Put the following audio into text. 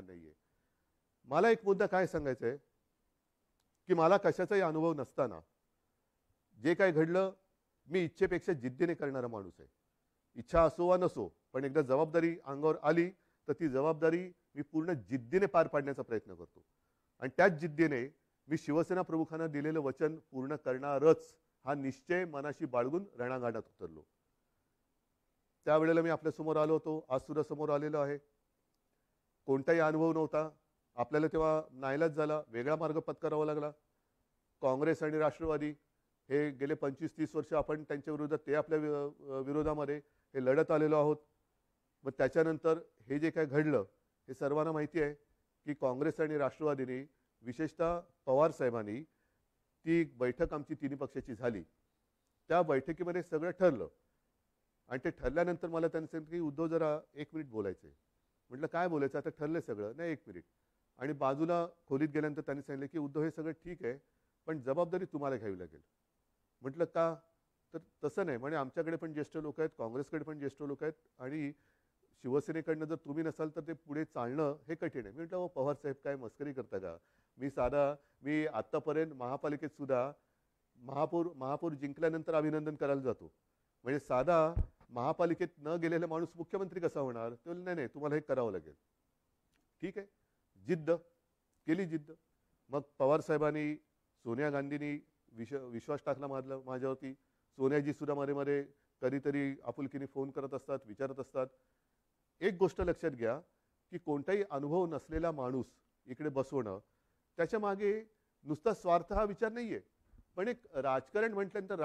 शकणार मला एक मुद्दा काय सांगायचा आहे की मला कशाचाही अनुभव नसताना जे काय घडलं मी इच्छेपेक्षा जिद्दीने करणारा माणूस आहे इच्छा असो वा नसो पण एकदा जबाबदारी अंगावर आली तर ती जबाबदारी मी पूर्ण जिद्दीने पार पाडण्याचा प्रयत्न करतो आणि त्याच जिद्दीने मी शिवसेना प्रमुखांना दिलेलं वचन पूर्ण करणारच हा निश्चय मनाशी बाळगून रणागाडात उतरलो त्यावेळेला मी समोर आलो होतो आज सुद्धा समोर आलेलो आहे कोणताही अनुभव नव्हता आपल्याला तेव्हा नायलाज झाला वेगळा मार्ग पत्करावा लागला काँग्रेस आणि राष्ट्रवादी हे गेले पंचवीस तीस वर्ष आपण त्यांच्या विरोधात ते आपल्या विरोधामध्ये हे लढत आलेलो आहोत मग त्याच्यानंतर हे जे काय घडलं हे सर्वांना माहिती आहे की काँग्रेस आणि राष्ट्रवादीने विशेषतः पवार साहेबांनी ती बैठक आमची तिन्ही पक्षाची झाली त्या बैठकीमध्ये सगळं ठरलं आणि ते ठरल्यानंतर मला त्यांनी सांगितलं की उद्धव जरा एक मिनिट बोलायचं म्हटलं काय बोलायचं आता ठरलं सगळं नाही एक मिनिट आणि बाजूला खोलीत गेल्यानंतर त्यांनी सांगितलं की उद्धव हे सगळं ठीक आहे पण जबाबदारी तुम्हाला घ्यावी लागेल म्हटलं का तर तसं नाही म्हणजे आमच्याकडे पण ज्येष्ठ लोक आहेत काँग्रेसकडे पण ज्येष्ठ लोक आहेत आणि शिवसेनेकडनं जर तुम्ही नसाल तर ते पुढे चालणं हे कठीण आहे मी म्हटलं हो पवार साहेब काय मस्करी करता का मी साधा मी आत्तापर्यंत महापालिकेत सुद्धा महापौर महापौर जिंकल्यानंतर अभिनंदन करायला जातो म्हणजे साधा महापालिकेत न गेलेला माणूस मुख्यमंत्री कसा होणार ते नाही नाही तुम्हाला हे करावं लागेल ठीक आहे जिद्द केली जिद्द मग पवारसाहेबांनी सोनिया गांधींनी विश विश्वास टाकला माझला माझ्यावरती सोनियाजी सुद्धा मारे कधीतरी आपुलकीने फोन करत असतात विचारत असतात एक गोष्ट लक्षात घ्या की कोणताही अनुभव नसलेला माणूस इकडे बसवणं त्याच्या मागे नुसता स्वार्थ हा विचार नाही आहे पण एक राजकारण म्हटल्यानंतर